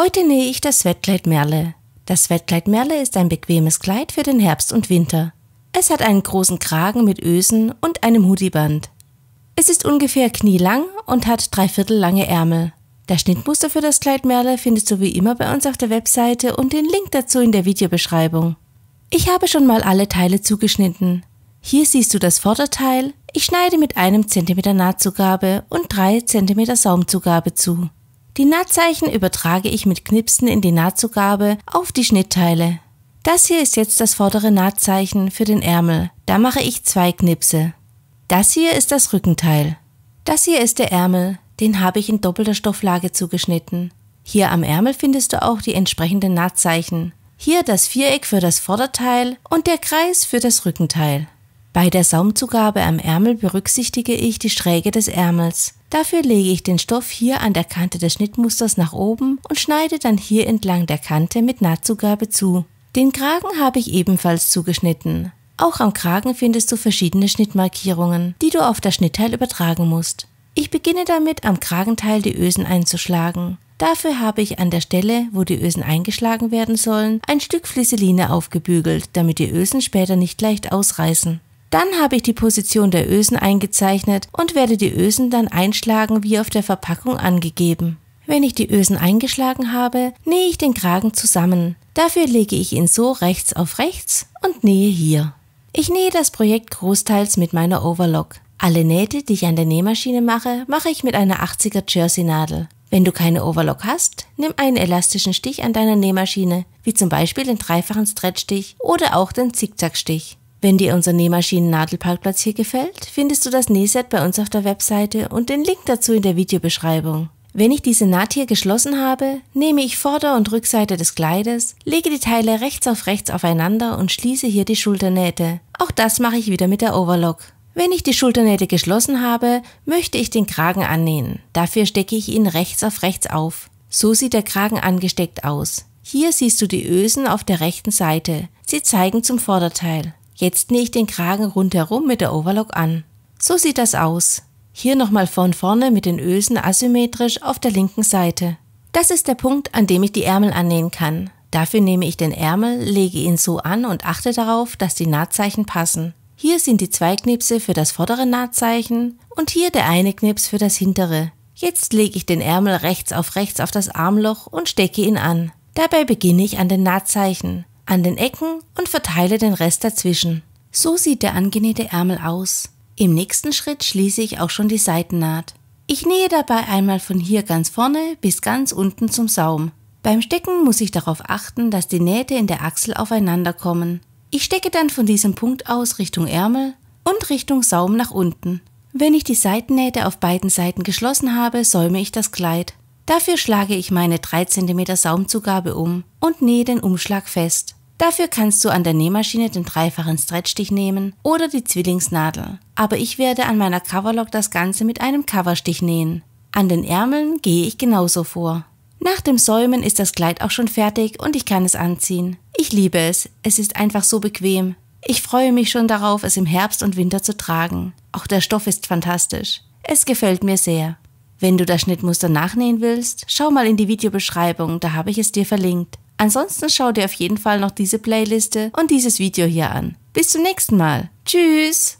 Heute nähe ich das Wettkleid Merle. Das Wettkleid Merle ist ein bequemes Kleid für den Herbst und Winter. Es hat einen großen Kragen mit Ösen und einem Hoodieband. Es ist ungefähr knielang und hat dreiviertel lange Ärmel. Das Schnittmuster für das Kleid Merle findest du wie immer bei uns auf der Webseite und den Link dazu in der Videobeschreibung. Ich habe schon mal alle Teile zugeschnitten. Hier siehst du das Vorderteil. Ich schneide mit einem Zentimeter Nahtzugabe und drei Zentimeter Saumzugabe zu. Die Nahtzeichen übertrage ich mit Knipsen in die Nahtzugabe auf die Schnittteile. Das hier ist jetzt das vordere Nahtzeichen für den Ärmel. Da mache ich zwei Knipse. Das hier ist das Rückenteil. Das hier ist der Ärmel. Den habe ich in doppelter Stofflage zugeschnitten. Hier am Ärmel findest du auch die entsprechenden Nahtzeichen. Hier das Viereck für das Vorderteil und der Kreis für das Rückenteil. Bei der Saumzugabe am Ärmel berücksichtige ich die Schräge des Ärmels. Dafür lege ich den Stoff hier an der Kante des Schnittmusters nach oben und schneide dann hier entlang der Kante mit Nahtzugabe zu. Den Kragen habe ich ebenfalls zugeschnitten. Auch am Kragen findest du verschiedene Schnittmarkierungen, die du auf das Schnittteil übertragen musst. Ich beginne damit, am Kragenteil die Ösen einzuschlagen. Dafür habe ich an der Stelle, wo die Ösen eingeschlagen werden sollen, ein Stück Flisseline aufgebügelt, damit die Ösen später nicht leicht ausreißen. Dann habe ich die Position der Ösen eingezeichnet und werde die Ösen dann einschlagen wie auf der Verpackung angegeben. Wenn ich die Ösen eingeschlagen habe, nähe ich den Kragen zusammen. Dafür lege ich ihn so rechts auf rechts und nähe hier. Ich nähe das Projekt großteils mit meiner Overlock. Alle Nähte, die ich an der Nähmaschine mache, mache ich mit einer 80er Jersey-Nadel. Wenn du keine Overlock hast, nimm einen elastischen Stich an deiner Nähmaschine, wie zum Beispiel den dreifachen Stretchstich oder auch den Zickzackstich. Wenn dir unser Nähmaschinen-Nadelparkplatz hier gefällt, findest du das Nähset bei uns auf der Webseite und den Link dazu in der Videobeschreibung. Wenn ich diese Naht hier geschlossen habe, nehme ich Vorder- und Rückseite des Kleides, lege die Teile rechts auf rechts aufeinander und schließe hier die Schulternähte. Auch das mache ich wieder mit der Overlock. Wenn ich die Schulternähte geschlossen habe, möchte ich den Kragen annähen. Dafür stecke ich ihn rechts auf rechts auf. So sieht der Kragen angesteckt aus. Hier siehst du die Ösen auf der rechten Seite. Sie zeigen zum Vorderteil. Jetzt nähe ich den Kragen rundherum mit der Overlock an. So sieht das aus. Hier nochmal von vorne mit den Ösen asymmetrisch auf der linken Seite. Das ist der Punkt, an dem ich die Ärmel annähen kann. Dafür nehme ich den Ärmel, lege ihn so an und achte darauf, dass die Nahtzeichen passen. Hier sind die zwei Knipse für das vordere Nahtzeichen und hier der eine Knips für das hintere. Jetzt lege ich den Ärmel rechts auf rechts auf das Armloch und stecke ihn an. Dabei beginne ich an den Nahtzeichen an den Ecken und verteile den Rest dazwischen. So sieht der angenähte Ärmel aus. Im nächsten Schritt schließe ich auch schon die Seitennaht. Ich nähe dabei einmal von hier ganz vorne bis ganz unten zum Saum. Beim Stecken muss ich darauf achten, dass die Nähte in der Achsel aufeinander kommen. Ich stecke dann von diesem Punkt aus Richtung Ärmel und Richtung Saum nach unten. Wenn ich die Seitennähte auf beiden Seiten geschlossen habe, säume ich das Kleid. Dafür schlage ich meine 3 cm Saumzugabe um und nähe den Umschlag fest. Dafür kannst du an der Nähmaschine den dreifachen Stretchstich nehmen oder die Zwillingsnadel. Aber ich werde an meiner Coverlock das Ganze mit einem Coverstich nähen. An den Ärmeln gehe ich genauso vor. Nach dem Säumen ist das Kleid auch schon fertig und ich kann es anziehen. Ich liebe es, es ist einfach so bequem. Ich freue mich schon darauf, es im Herbst und Winter zu tragen. Auch der Stoff ist fantastisch. Es gefällt mir sehr. Wenn du das Schnittmuster nachnähen willst, schau mal in die Videobeschreibung, da habe ich es dir verlinkt. Ansonsten schau dir auf jeden Fall noch diese Playliste und dieses Video hier an. Bis zum nächsten Mal. Tschüss!